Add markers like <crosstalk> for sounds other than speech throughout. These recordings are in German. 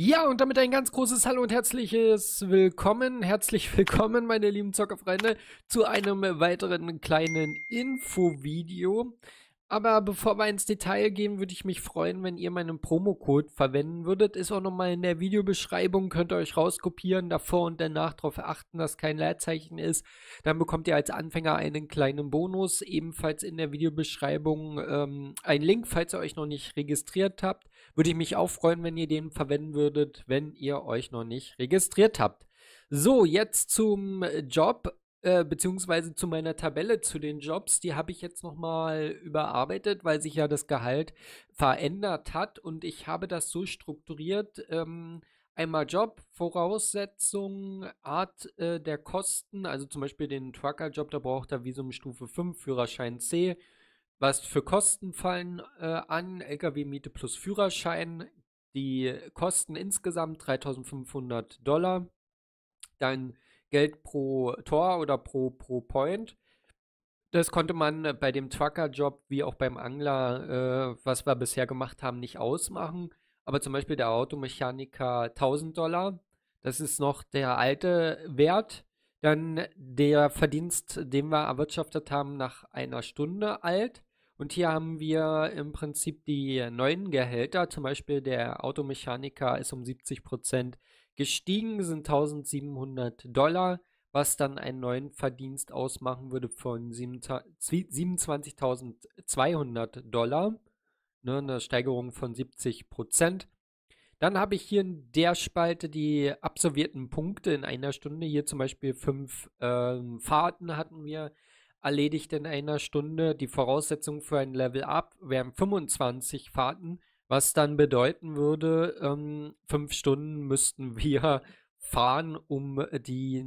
Ja, und damit ein ganz großes Hallo und herzliches Willkommen, herzlich willkommen, meine lieben Zockerfreunde, zu einem weiteren kleinen Infovideo. Aber bevor wir ins Detail gehen, würde ich mich freuen, wenn ihr meinen Promocode verwenden würdet. Ist auch nochmal in der Videobeschreibung, könnt ihr euch rauskopieren, davor und danach darauf achten, dass kein Leerzeichen ist. Dann bekommt ihr als Anfänger einen kleinen Bonus, ebenfalls in der Videobeschreibung ähm, ein Link, falls ihr euch noch nicht registriert habt. Würde ich mich auch freuen, wenn ihr den verwenden würdet, wenn ihr euch noch nicht registriert habt. So, jetzt zum Job. Äh, beziehungsweise zu meiner Tabelle zu den Jobs, die habe ich jetzt nochmal überarbeitet, weil sich ja das Gehalt verändert hat und ich habe das so strukturiert, ähm, einmal Job, Voraussetzung, Art äh, der Kosten, also zum Beispiel den Trucker-Job, da braucht er Visum Stufe 5, Führerschein C, was für Kosten fallen äh, an, Lkw-Miete plus Führerschein, die Kosten insgesamt 3500 Dollar, dann Geld pro Tor oder pro, pro Point. Das konnte man bei dem Trucker-Job wie auch beim Angler, äh, was wir bisher gemacht haben, nicht ausmachen. Aber zum Beispiel der Automechaniker 1000 Dollar, das ist noch der alte Wert. Dann der Verdienst, den wir erwirtschaftet haben, nach einer Stunde alt. Und hier haben wir im Prinzip die neuen Gehälter. Zum Beispiel der Automechaniker ist um 70 gestiegen, sind 1700 Dollar, was dann einen neuen Verdienst ausmachen würde von 27.200 Dollar. Ne, eine Steigerung von 70 Dann habe ich hier in der Spalte die absolvierten Punkte in einer Stunde. Hier zum Beispiel fünf ähm, Fahrten hatten wir erledigt in einer Stunde. Die Voraussetzung für ein Level Up wären 25 Fahrten, was dann bedeuten würde, ähm, fünf Stunden müssten <laughs> wir fahren, um, äh, die,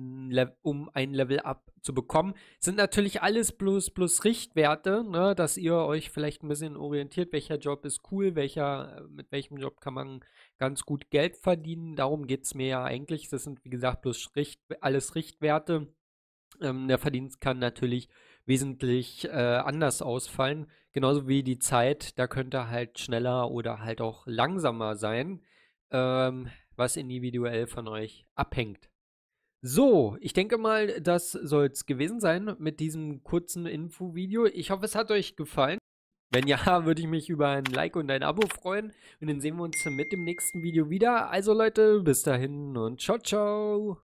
um ein Level Up zu bekommen. Sind natürlich alles bloß, bloß Richtwerte, ne, dass ihr euch vielleicht ein bisschen orientiert, welcher Job ist cool, welcher, äh, mit welchem Job kann man ganz gut Geld verdienen. Darum geht es mir ja eigentlich. Das sind, wie gesagt, bloß Richt, alles Richtwerte. Ähm, der Verdienst kann natürlich wesentlich äh, anders ausfallen. Genauso wie die Zeit, da könnte halt schneller oder halt auch langsamer sein, ähm, was individuell von euch abhängt. So, ich denke mal, das soll es gewesen sein mit diesem kurzen Infovideo. Ich hoffe, es hat euch gefallen. Wenn ja, <laughs> würde ich mich über ein Like und ein Abo freuen. Und dann sehen wir uns mit dem nächsten Video wieder. Also Leute, bis dahin und ciao, ciao.